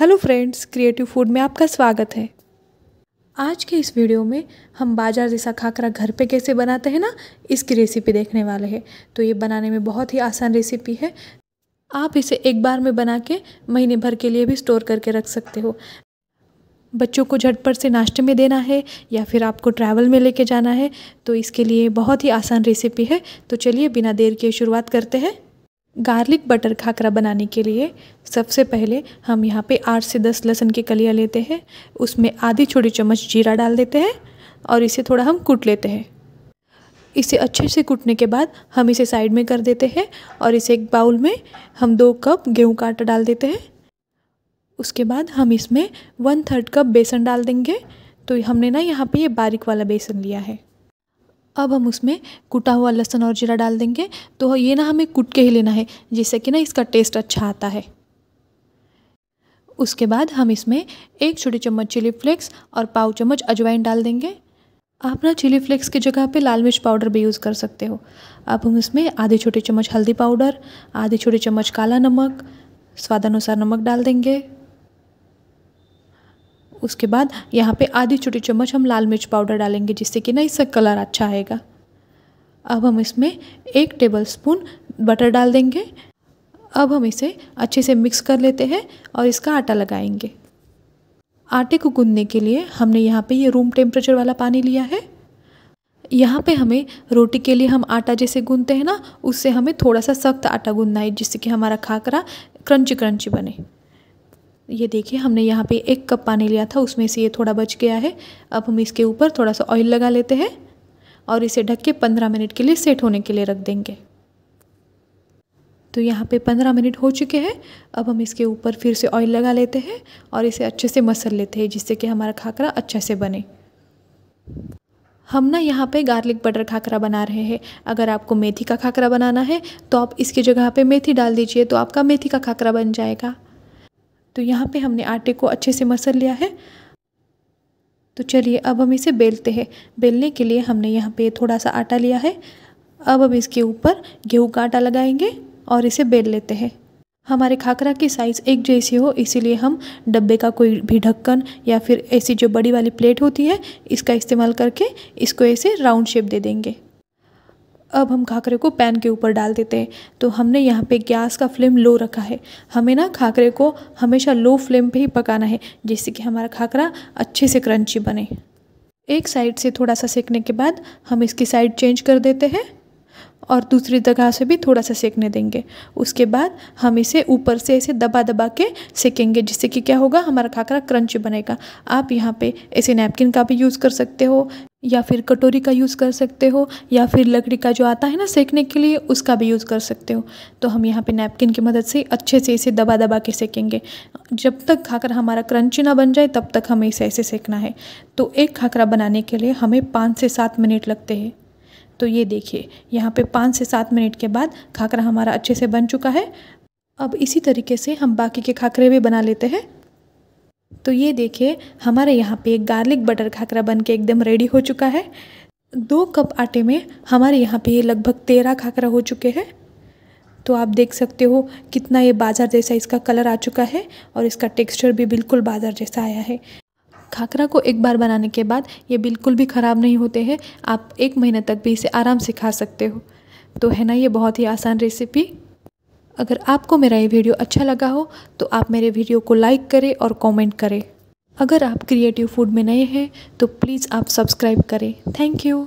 hello friends creative food में आपका स्वागत है आज के इस वीडियो में हम बाजार जैसा खाकरा घर पे कैसे बनाते हैं ना इसकी रेसिपी देखने वाले हैं तो ये बनाने में बहुत ही आसान रेसिपी है आप इसे एक बार में बना के महीने भर के लिए भी स्टोर करके रख सकते हो बच्चों को झटपट से नाश्ते में देना है या फिर आपको ट्रैवल में लेके जाना है तो इसके लिए बहुत ही आसान रेसिपी है तो चलिए बिना देर के शुरुआत करते हैं गार्लिक बटर खाकरा बनाने के लिए सबसे पहले हम यहाँ पे आठ से दस लहसुन की कलियाँ लेते हैं उसमें आधी छोटी चम्मच जीरा डाल देते हैं और इसे थोड़ा हम कूट लेते हैं इसे अच्छे से कूटने के बाद हम इसे साइड में कर देते हैं और इसे एक बाउल में हम दो कप गेहूं का आटा डाल देते हैं उसके बाद हम इसमें वन थर्ड कप बेसन डाल देंगे तो हमने ना यहाँ पे ये बारीक वाला बेसन लिया है अब हम उसमें कुटा हुआ लहसुन और जीरा डाल देंगे तो ये ना हमें कुट के ही लेना है जिससे कि ना इसका टेस्ट अच्छा आता है उसके बाद हम इसमें एक छोटी चम्मच चिली फ्लेक्स और पाव चम्मच अजवाइन डाल देंगे आप ना चिली फ्लेक्स की जगह पे लाल मिर्च पाउडर भी यूज़ कर सकते हो अब हम इसमें आधे छोटे चम्मच हल्दी पाउडर आधे छोटे चम्मच काला नमक स्वादानुसार नमक डाल देंगे उसके बाद यहाँ पे आधी छोटी चम्मच हम लाल मिर्च पाउडर डालेंगे जिससे कि ना इसका कलर अच्छा आएगा अब हम इसमें एक टेबल स्पून बटर डाल देंगे अब हम इसे अच्छे से मिक्स कर लेते हैं और इसका आटा लगाएंगे आटे को गूंदने के लिए हमने यहाँ पे ये यह रूम टेम्परेचर वाला पानी लिया है यहाँ पे हमें रोटी के लिए हम आटा जैसे गूंदते हैं ना उससे हमें थोड़ा सा सख्त आटा गूंदना है जिससे कि हमारा खाकरा क्रंची क्रंची बने ये देखिए हमने यहाँ पे एक कप पानी लिया था उसमें से ये थोड़ा बच गया है अब हम इसके ऊपर थोड़ा सा ऑयल लगा लेते हैं और इसे ढक के पंद्रह मिनट के लिए सेट होने के लिए रख देंगे तो यहाँ पे पंद्रह मिनट हो चुके हैं अब हम इसके ऊपर फिर से ऑयल लगा लेते हैं और इसे अच्छे से मसल लेते हैं जिससे कि हमारा खाकरा अच्छे से बने हम ना यहाँ पे गार्लिक बटर खाकरा बना रहे हैं अगर आपको मेथी का खाकरा बनाना है तो आप इसकी जगह पे मेथी डाल दीजिए तो आपका मेथी का खाकरा बन जाएगा तो यहाँ पे हमने आटे को अच्छे से मसल लिया है तो चलिए अब हम इसे बेलते हैं बेलने के लिए हमने यहाँ पे थोड़ा सा आटा लिया है अब हम इसके ऊपर गेहूँ का आटा लगाएंगे और इसे बेल लेते हैं हमारे खाकरा की साइज़ एक जैसी हो इसीलिए हम डब्बे का कोई भी ढक्कन या फिर ऐसी जो बड़ी वाली प्लेट होती है इसका इस्तेमाल करके इसको ऐसे राउंड शेप दे देंगे अब हम खाकरे को पैन के ऊपर डाल देते हैं तो हमने यहाँ पे गैस का फ्लेम लो रखा है हमें ना खाकरे को हमेशा लो फ्लेम पे ही पकाना है जिससे कि हमारा खाकरा अच्छे से क्रंची बने एक साइड से थोड़ा सा सेकने के बाद हम इसकी साइड चेंज कर देते हैं और दूसरी जगह से भी थोड़ा सा सेकने देंगे उसके बाद हम इसे ऊपर से ऐसे दबा दबा के सेकेंगे जिससे कि क्या होगा हमारा खाकरा क्रंची बनेगा आप यहाँ पे ऐसे नैपकिन का भी यूज़ कर सकते हो या फिर कटोरी का यूज़ कर सकते हो या फिर लकड़ी का जो आता है ना सेकने के लिए उसका भी यूज़ कर सकते हो तो हम यहाँ पे नैपकिन की मदद से अच्छे से इसे दबा दबा के सेकेंगे जब तक खाकर हमारा क्रंची ना बन जाए तब तक हमें इसे ऐसे सेकना है तो एक खाकरा बनाने के लिए हमें पाँच से सात मिनट लगते हैं तो ये देखिए यहाँ पर पाँच से सात मिनट के बाद खाकरा हमारा अच्छे से बन चुका है अब इसी तरीके से हम बाकी के खाकरे भी बना लेते हैं तो ये देखिए हमारे यहाँ पे गार्लिक बटर खाकरा बन के एकदम रेडी हो चुका है दो कप आटे में हमारे यहाँ पे ये लगभग तेरह खाकरा हो चुके हैं तो आप देख सकते हो कितना ये बाज़ार जैसा इसका कलर आ चुका है और इसका टेक्सचर भी बिल्कुल बाज़ार जैसा आया है खाकरा को एक बार बनाने के बाद ये बिल्कुल भी ख़राब नहीं होते हैं आप एक महीने तक भी इसे आराम से खा सकते हो तो है ना ये बहुत ही आसान रेसिपी अगर आपको मेरा ये वीडियो अच्छा लगा हो तो आप मेरे वीडियो को लाइक करें और कमेंट करें अगर आप क्रिएटिव फूड में नए हैं तो प्लीज़ आप सब्सक्राइब करें थैंक यू